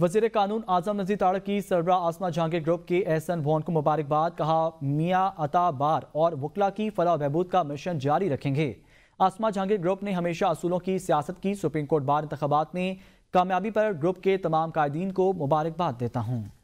वजीर कानून आजम नजीर ताड़ की सरबरा आसमा जहांगीर ग्रुप के एहसन भवन को मुबारकबाद कहा मियाँ अता बार और वकला की फला बहबूद का मिशन जारी रखेंगे आसमा जहांगीर ग्रुप ने हमेशा असूलों की सियासत की सुप्रीम कोर्ट बार इंतबात में कामयाबी पर ग्रुप के तमाम कायदीन को मुबारकबाद देता हूँ